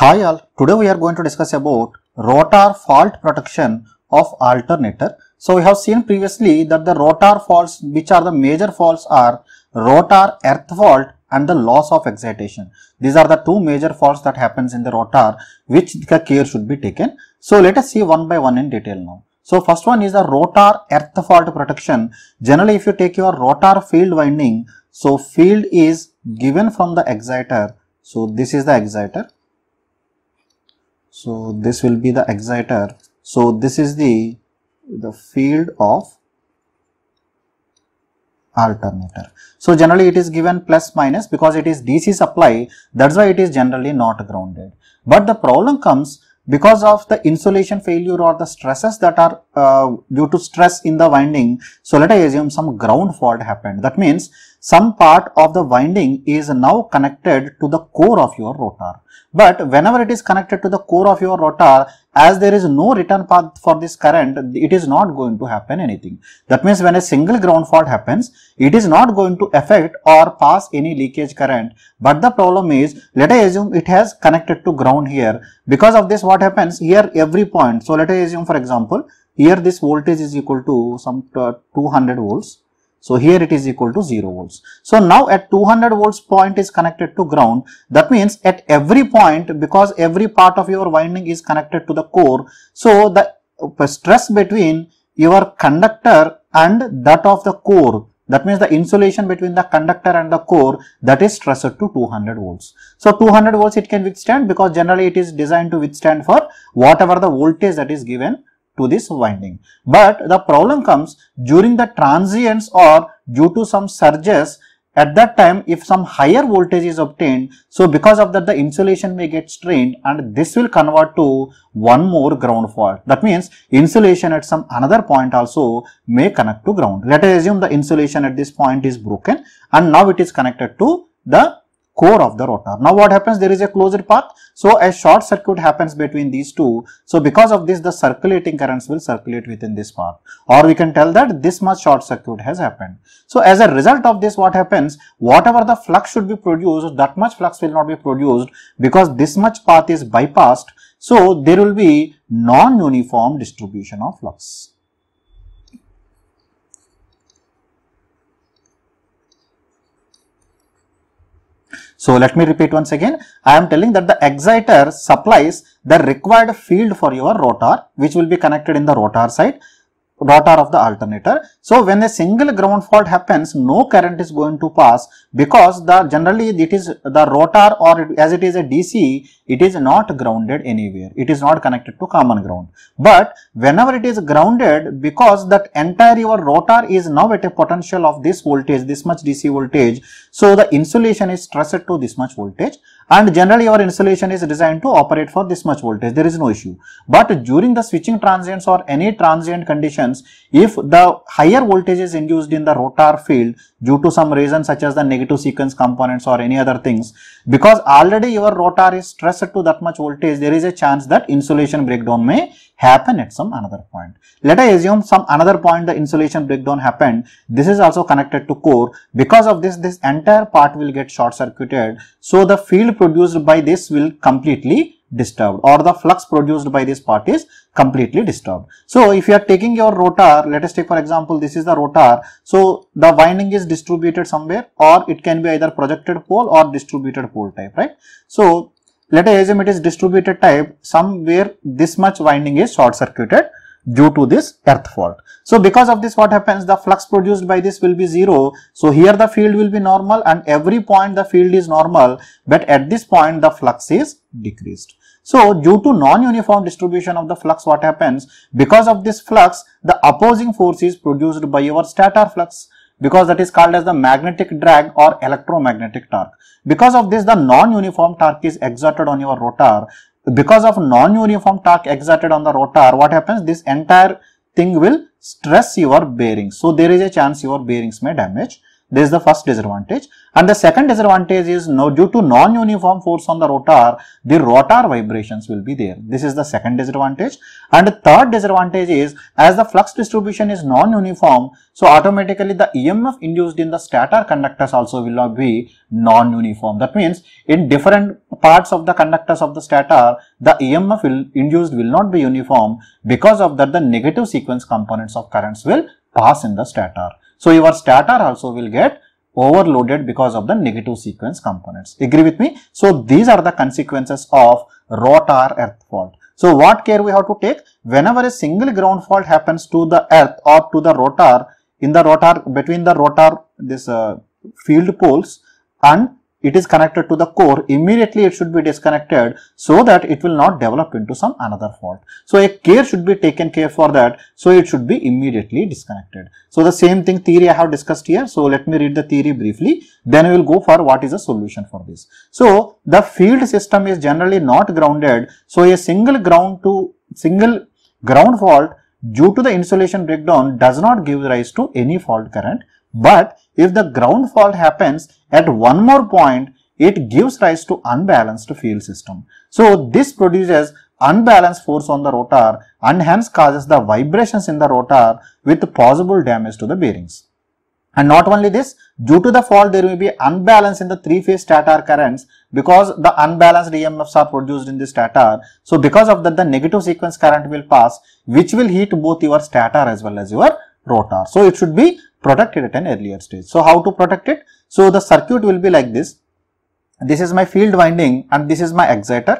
Hi all, today we are going to discuss about rotor fault protection of alternator. So we have seen previously that the rotor faults which are the major faults are rotor earth fault and the loss of excitation. These are the two major faults that happens in the rotor which the care should be taken. So let us see one by one in detail now. So first one is the rotor earth fault protection. Generally if you take your rotor field winding, so field is given from the exciter. So this is the exciter so this will be the exciter so this is the the field of alternator so generally it is given plus minus because it is dc supply that's why it is generally not grounded but the problem comes because of the insulation failure or the stresses that are uh, due to stress in the winding so let us assume some ground fault happened that means some part of the winding is now connected to the core of your rotor. But whenever it is connected to the core of your rotor, as there is no return path for this current, it is not going to happen anything. That means when a single ground fault happens, it is not going to affect or pass any leakage current. But the problem is, let us assume it has connected to ground here. Because of this, what happens here every point. So let us assume for example, here this voltage is equal to some uh, 200 volts so here it is equal to 0 volts. So now at 200 volts point is connected to ground. That means at every point because every part of your winding is connected to the core. So the uh, stress between your conductor and that of the core that means the insulation between the conductor and the core that is stressed to 200 volts. So 200 volts it can withstand because generally it is designed to withstand for whatever the voltage that is given to this winding. But the problem comes during the transients or due to some surges at that time if some higher voltage is obtained so because of that the insulation may get strained and this will convert to one more ground fault that means insulation at some another point also may connect to ground let us assume the insulation at this point is broken and now it is connected to the core of the rotor. Now what happens? There is a closed path. So a short circuit happens between these two. So because of this, the circulating currents will circulate within this path. Or we can tell that this much short circuit has happened. So as a result of this, what happens? Whatever the flux should be produced, that much flux will not be produced because this much path is bypassed. So there will be non-uniform distribution of flux. So let me repeat once again. I am telling that the exciter supplies the required field for your rotor which will be connected in the rotor side rotor of the alternator. So when a single ground fault happens, no current is going to pass because the generally it is the rotor or it, as it is a DC, it is not grounded anywhere. It is not connected to common ground. But whenever it is grounded, because that entire your rotor is now at a potential of this voltage, this much DC voltage, so the insulation is stressed to this much voltage and generally your insulation is designed to operate for this much voltage there is no issue but during the switching transients or any transient conditions if the higher voltage is induced in the rotor field due to some reason such as the negative sequence components or any other things because already your rotor is stressed to that much voltage there is a chance that insulation breakdown may happen at some another point let us assume some another point the insulation breakdown happened this is also connected to core because of this this entire part will get short circuited so the field field produced by this will completely disturbed or the flux produced by this part is completely disturbed. So, if you are taking your rotor, let us take for example, this is the rotor. So, the winding is distributed somewhere or it can be either projected pole or distributed pole type, right. So, let us assume it is distributed type, somewhere this much winding is short circuited due to this earth fault. So because of this what happens the flux produced by this will be zero. So here the field will be normal and every point the field is normal but at this point the flux is decreased. So due to non-uniform distribution of the flux what happens because of this flux the opposing force is produced by your stator flux because that is called as the magnetic drag or electromagnetic torque. Because of this the non-uniform torque is exerted on your rotor because of non-uniform torque exerted on the rotor, what happens? This entire thing will stress your bearings. So, there is a chance your bearings may damage. This is the first disadvantage. And the second disadvantage is now due to non-uniform force on the rotor, the rotor vibrations will be there. This is the second disadvantage. And the third disadvantage is as the flux distribution is non-uniform, so automatically the EMF induced in the stator conductors also will not be non-uniform. That means in different parts of the conductors of the stator, the EMF will, induced will not be uniform. Because of that, the negative sequence components of currents will pass in the stator. So your stator also will get overloaded because of the negative sequence components. Agree with me? So these are the consequences of rotor earth fault. So what care we have to take? Whenever a single ground fault happens to the earth or to the rotor, in the rotor, between the rotor, this uh, field poles and it is connected to the core, immediately it should be disconnected so that it will not develop into some another fault. So, a care should be taken care for that. So, it should be immediately disconnected. So, the same thing theory I have discussed here. So, let me read the theory briefly. Then we will go for what is the solution for this. So, the field system is generally not grounded. So, a single ground to single ground fault due to the insulation breakdown does not give rise to any fault current but if the ground fault happens at one more point, it gives rise to unbalanced field system. So this produces unbalanced force on the rotor and hence causes the vibrations in the rotor with possible damage to the bearings. And not only this, due to the fault there may be unbalance in the three-phase stator currents because the unbalanced EMFs are produced in the stator. So because of that the negative sequence current will pass which will heat both your stator as well as your rotor. So it should be Protected it at an earlier stage. So, how to protect it? So, the circuit will be like this. This is my field winding and this is my exciter.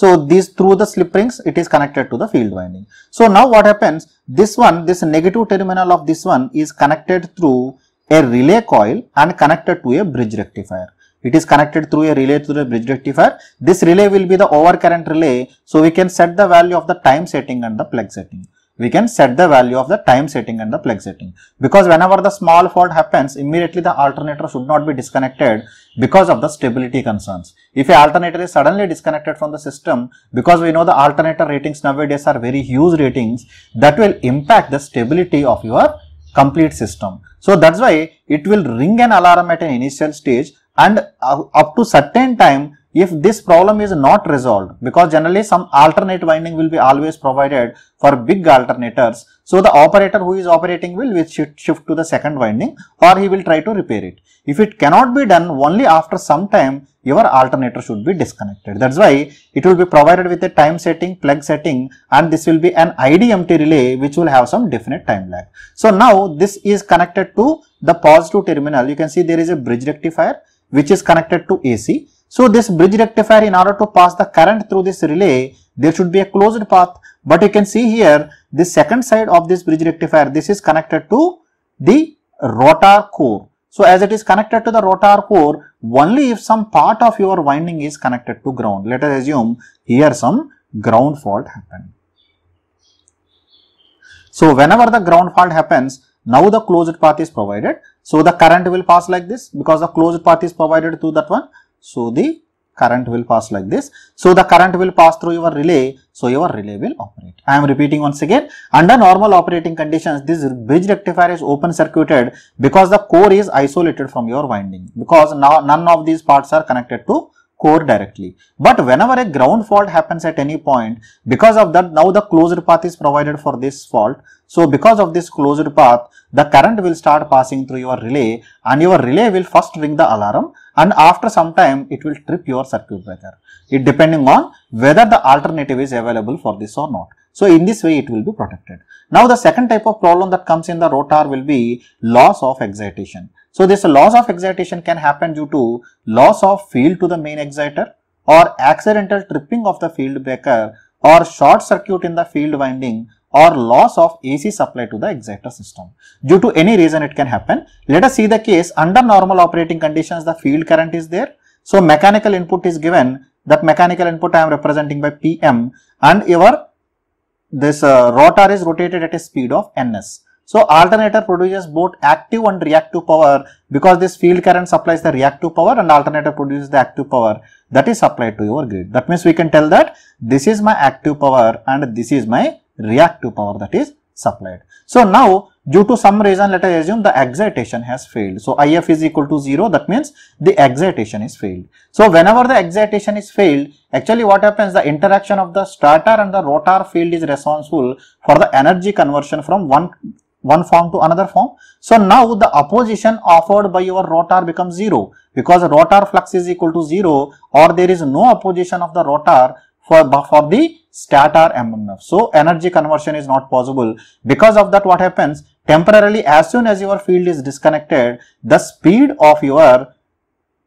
So, these through the slip rings it is connected to the field winding. So, now what happens? This one, this negative terminal of this one is connected through a relay coil and connected to a bridge rectifier. It is connected through a relay to the bridge rectifier. This relay will be the overcurrent relay. So, we can set the value of the time setting and the plug setting we can set the value of the time setting and the plug setting because whenever the small fault happens immediately the alternator should not be disconnected because of the stability concerns if a alternator is suddenly disconnected from the system because we know the alternator ratings nowadays are very huge ratings that will impact the stability of your complete system so that's why it will ring an alarm at an initial stage and up to certain time if this problem is not resolved because generally some alternate winding will be always provided for big alternators. So, the operator who is operating will, shift to the second winding or he will try to repair it. If it cannot be done only after some time your alternator should be disconnected. That is why it will be provided with a time setting, plug setting and this will be an IDMT relay which will have some definite time lag. So, now this is connected to the positive terminal. You can see there is a bridge rectifier which is connected to AC so this bridge rectifier in order to pass the current through this relay, there should be a closed path. But you can see here, the second side of this bridge rectifier, this is connected to the rotor core. So as it is connected to the rotor core, only if some part of your winding is connected to ground. Let us assume here some ground fault happened. So whenever the ground fault happens, now the closed path is provided. So the current will pass like this because the closed path is provided through that one so, the current will pass like this. So, the current will pass through your relay. So, your relay will operate. I am repeating once again. Under normal operating conditions, this bridge rectifier is open circuited because the core is isolated from your winding because now none of these parts are connected to core directly. But whenever a ground fault happens at any point, because of that now the closed path is provided for this fault. So because of this closed path, the current will start passing through your relay and your relay will first ring the alarm and after some time it will trip your circuit breaker. It depending on whether the alternative is available for this or not. So, in this way it will be protected. Now, the second type of problem that comes in the rotor will be loss of excitation. So, this loss of excitation can happen due to loss of field to the main exciter or accidental tripping of the field breaker or short circuit in the field winding or loss of AC supply to the exciter system. Due to any reason it can happen. Let us see the case under normal operating conditions the field current is there. So, mechanical input is given that mechanical input I am representing by Pm and your this uh, rotor is rotated at a speed of ns. So, alternator produces both active and reactive power because this field current supplies the reactive power and alternator produces the active power that is supplied to your grid. That means, we can tell that this is my active power and this is my reactive power that is supplied. So now due to some reason let us assume the excitation has failed. So IF is equal to 0 that means the excitation is failed. So whenever the excitation is failed actually what happens the interaction of the stator and the rotor field is responsible for the energy conversion from one one form to another form. So now the opposition offered by your rotor becomes 0 because rotor flux is equal to 0 or there is no opposition of the rotor for, for the stator mmf. So energy conversion is not possible. Because of that what happens temporarily as soon as your field is disconnected the speed of your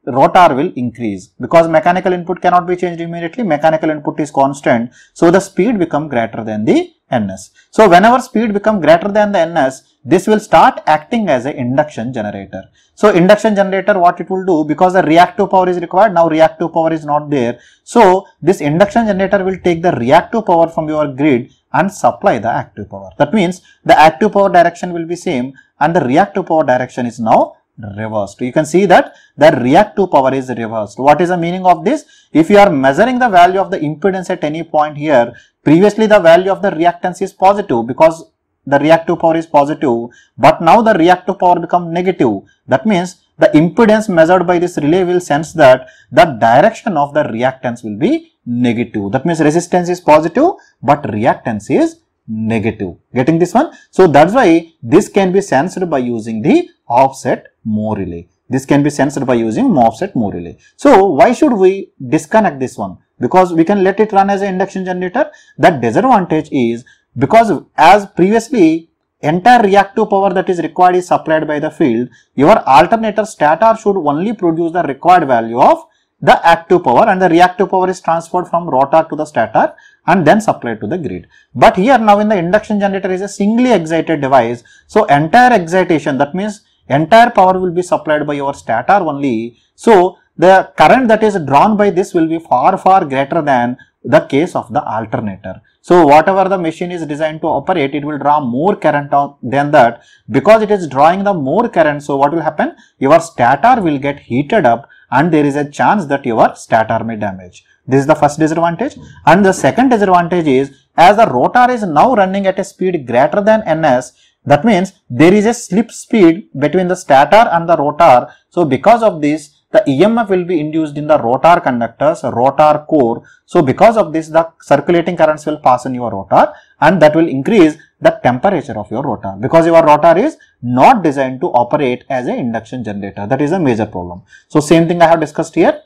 rotor will increase because mechanical input cannot be changed immediately mechanical input is constant so the speed become greater than the ns so whenever speed become greater than the ns this will start acting as an induction generator so induction generator what it will do because the reactive power is required now reactive power is not there so this induction generator will take the reactive power from your grid and supply the active power that means the active power direction will be same and the reactive power direction is now reversed. You can see that the reactive power is reversed. What is the meaning of this? If you are measuring the value of the impedance at any point here, previously the value of the reactance is positive because the reactive power is positive, but now the reactive power become negative. That means the impedance measured by this relay will sense that the direction of the reactance will be negative. That means resistance is positive, but reactance is negative. Getting this one? So, that's why this can be sensed by using the offset Mo relay. This can be sensed by using more offset Mo relay. So why should we disconnect this one? Because we can let it run as an induction generator. That disadvantage is because as previously entire reactive power that is required is supplied by the field, your alternator stator should only produce the required value of the active power and the reactive power is transferred from rotor to the stator and then supplied to the grid. But here now in the induction generator is a singly excited device. So entire excitation that means Entire power will be supplied by your stator only. So, the current that is drawn by this will be far far greater than the case of the alternator. So, whatever the machine is designed to operate, it will draw more current than that. Because it is drawing the more current, so what will happen? Your stator will get heated up and there is a chance that your stator may damage. This is the first disadvantage. And the second disadvantage is, as the rotor is now running at a speed greater than ns, that means there is a slip speed between the stator and the rotor. So because of this, the EMF will be induced in the rotor conductors, rotor core. So because of this, the circulating currents will pass in your rotor and that will increase the temperature of your rotor because your rotor is not designed to operate as an induction generator. That is a major problem. So same thing I have discussed here.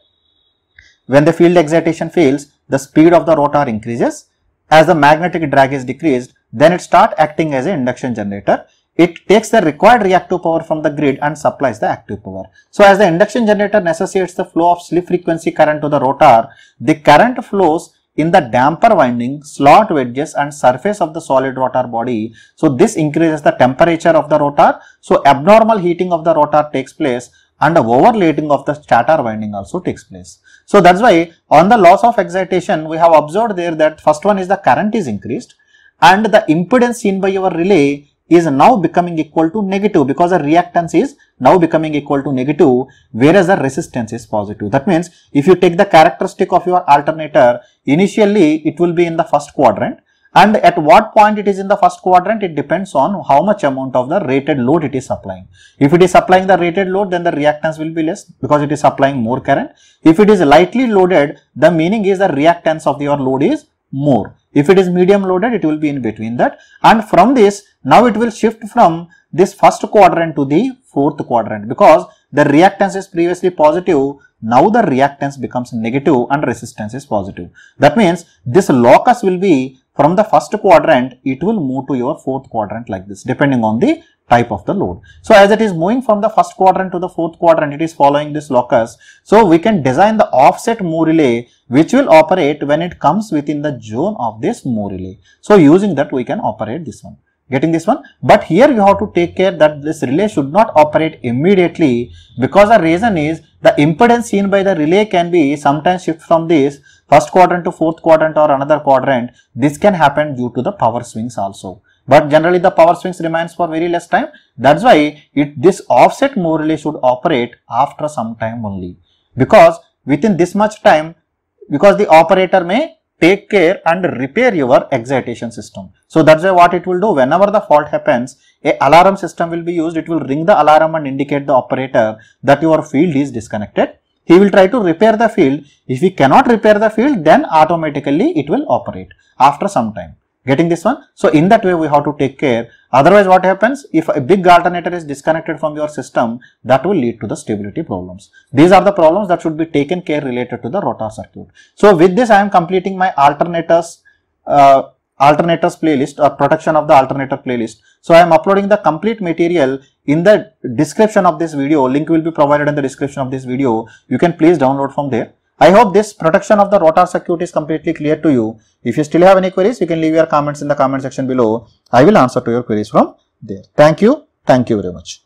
When the field excitation fails, the speed of the rotor increases. As the magnetic drag is decreased, then it start acting as an induction generator. It takes the required reactive power from the grid and supplies the active power. So as the induction generator necessitates the flow of slip frequency current to the rotor, the current flows in the damper winding, slot wedges and surface of the solid rotor body. So this increases the temperature of the rotor. So abnormal heating of the rotor takes place and the overlating of the stator winding also takes place. So that's why on the loss of excitation, we have observed there that first one is the current is increased and the impedance seen by your relay is now becoming equal to negative because the reactance is now becoming equal to negative whereas the resistance is positive. That means if you take the characteristic of your alternator initially it will be in the first quadrant and at what point it is in the first quadrant it depends on how much amount of the rated load it is supplying. If it is supplying the rated load then the reactance will be less because it is supplying more current. If it is lightly loaded the meaning is the reactance of your load is more. If it is medium loaded, it will be in between that. And from this, now it will shift from this first quadrant to the fourth quadrant because the reactance is previously positive. Now the reactance becomes negative and resistance is positive. That means this locus will be from the first quadrant, it will move to your fourth quadrant like this depending on the type of the load. So as it is moving from the first quadrant to the fourth quadrant, it is following this locus. So we can design the offset Moore relay which will operate when it comes within the zone of this Moore relay. So using that we can operate this one getting this one but here you have to take care that this relay should not operate immediately because the reason is the impedance seen by the relay can be sometimes shift from this first quadrant to fourth quadrant or another quadrant this can happen due to the power swings also but generally the power swings remains for very less time that's why it this offset more relay should operate after some time only because within this much time because the operator may take care and repair your excitation system. So that's why what it will do whenever the fault happens a alarm system will be used it will ring the alarm and indicate the operator that your field is disconnected. He will try to repair the field if he cannot repair the field then automatically it will operate after some time. Getting this one? So in that way we have to take care. Otherwise what happens? If a big alternator is disconnected from your system, that will lead to the stability problems. These are the problems that should be taken care related to the rotor circuit. So with this I am completing my alternators uh, alternators playlist or protection of the alternator playlist. So I am uploading the complete material in the description of this video. Link will be provided in the description of this video. You can please download from there. I hope this protection of the rotor circuit is completely clear to you. If you still have any queries, you can leave your comments in the comment section below. I will answer to your queries from there. Thank you. Thank you very much.